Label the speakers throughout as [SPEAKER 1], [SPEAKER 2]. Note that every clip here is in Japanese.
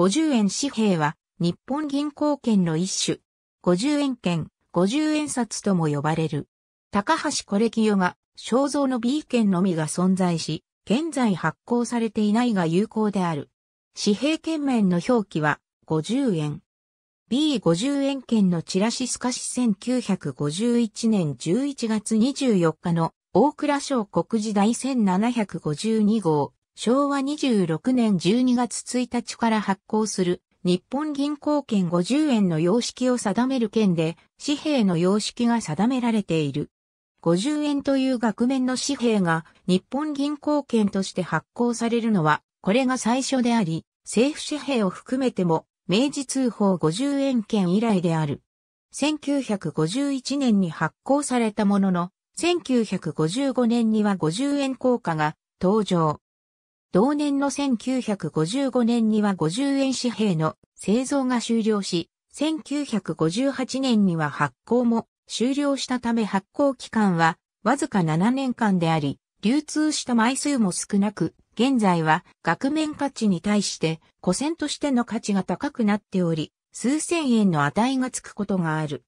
[SPEAKER 1] 50円紙幣は日本銀行券の一種。50円券、50円札とも呼ばれる。高橋コレキヨが肖像の B 券のみが存在し、現在発行されていないが有効である。紙幣券面の表記は50円。B50 円券のチラシ透かし1951年11月24日の大蔵省国時第1752号昭和26年12月1日から発行する日本銀行券50円の様式を定める券で紙幣の様式が定められている。50円という額面の紙幣が日本銀行券として発行されるのはこれが最初であり、政府紙幣を含めても明治通報50円券以来である。1951年に発行されたものの、1955年には50円硬貨が登場。同年の1955年には50円紙幣の製造が終了し、1958年には発行も終了したため発行期間はわずか7年間であり、流通した枚数も少なく、現在は額面価値に対して古銭としての価値が高くなっており、数千円の値がつくことがある。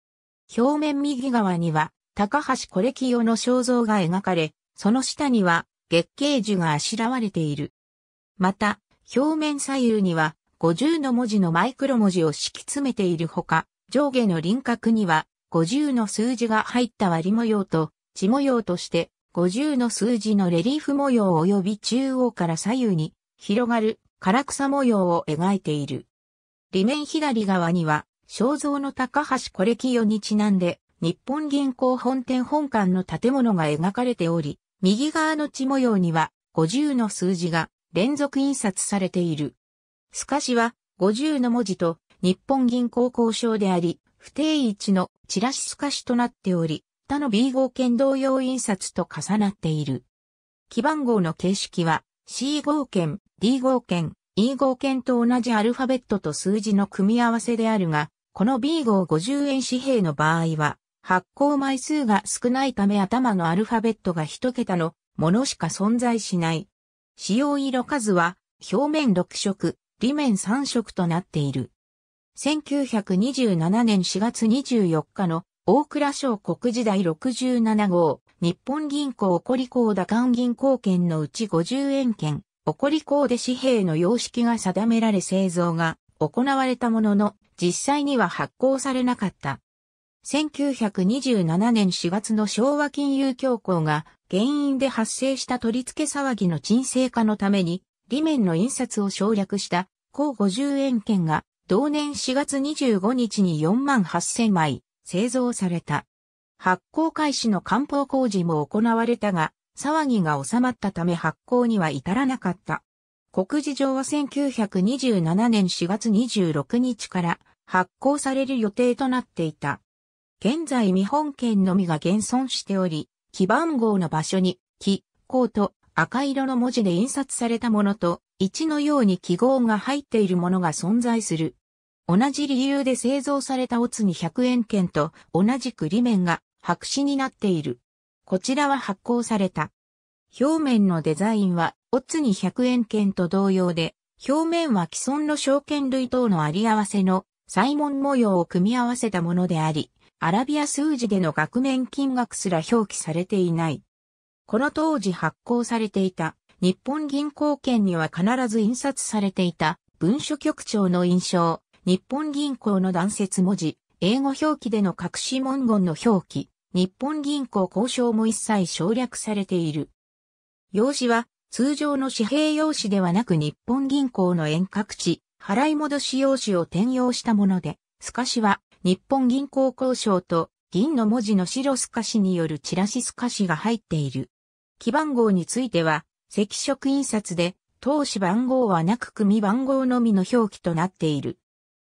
[SPEAKER 1] 表面右側には高橋コレキオの肖像が描かれ、その下には月桂樹があしらわれている。また、表面左右には五十の文字のマイクロ文字を敷き詰めているほか、上下の輪郭には五十の数字が入った割模様と、地模様として五十の数字のレリーフ模様及び中央から左右に広がる唐草模様を描いている。裏面左側には肖像の高橋コレキにちなんで日本銀行本店本館の建物が描かれており、右側の地模様には50の数字が連続印刷されている。透かしは50の文字と日本銀行交渉であり、不定位置のチラシ透かしとなっており、他の B 号券同様印刷と重なっている。基番号の形式は C 号券、D 号券、E 号券と同じアルファベットと数字の組み合わせであるが、この B 号50円紙幣の場合は、発行枚数が少ないため頭のアルファベットが一桁のものしか存在しない。使用色数は表面6色、裏面3色となっている。1927年4月24日の大倉省国時代67号、日本銀行おこり口打官銀行券のうち50円券、おこり口で紙幣の様式が定められ製造が行われたものの、実際には発行されなかった。1927年4月の昭和金融恐慌が原因で発生した取り付け騒ぎの沈静化のために、利面の印刷を省略した、高50円券が、同年4月25日に4万8000枚、製造された。発行開始の官報工事も行われたが、騒ぎが収まったため発行には至らなかった。告示状は1927年4月26日から発行される予定となっていた。現在日本券のみが現存しており、基番号の場所に、木、コート、赤色の文字で印刷されたものと、1のように記号が入っているものが存在する。同じ理由で製造されたオツに100円券と同じく裏面が白紙になっている。こちらは発行された。表面のデザインはオツに100円券と同様で、表面は既存の証券類等のあり合わせのサイモン模様を組み合わせたものであり、アラビア数字での額面金額すら表記されていない。この当時発行されていた日本銀行券には必ず印刷されていた文書局長の印象、日本銀行の断説文字、英語表記での隠し文言の表記、日本銀行交渉も一切省略されている。用紙は通常の紙幣用紙ではなく日本銀行の遠隔地、払い戻し用紙を転用したもので、スカしは日本銀行交渉と銀の文字の白スかしによるチラシスかしが入っている。基番号については、赤色印刷で、当資番号はなく組番号のみの表記となっている。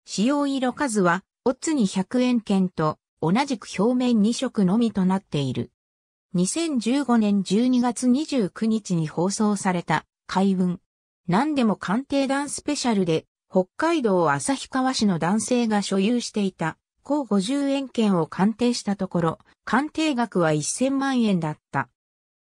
[SPEAKER 1] 使用色数は、オッツに100円券と、同じく表面2色のみとなっている。2015年12月29日に放送された、海運。何でも鑑定団スペシャルで、北海道旭川市の男性が所有していた高50円券を鑑定したところ、鑑定額は1000万円だった。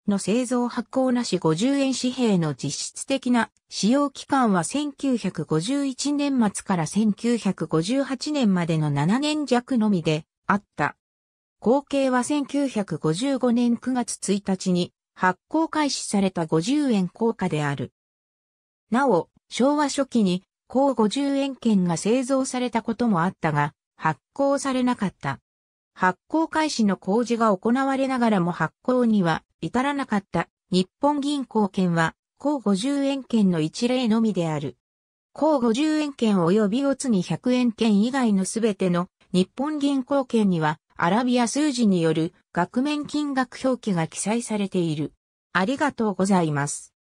[SPEAKER 1] の製造発行なし50円紙幣の実質的な使用期間は1951年末から1958年までの7年弱のみであった。合計は1955年9月1日に発行開始された50円硬貨である。なお、昭和初期に、高50円券が製造されたこともあったが、発行されなかった。発行開始の工事が行われながらも発行には至らなかった日本銀行券は、高50円券の一例のみである。高50円券及びおつに100円券以外のすべての日本銀行券には、アラビア数字による額面金額表記が記載されている。ありがとうございます。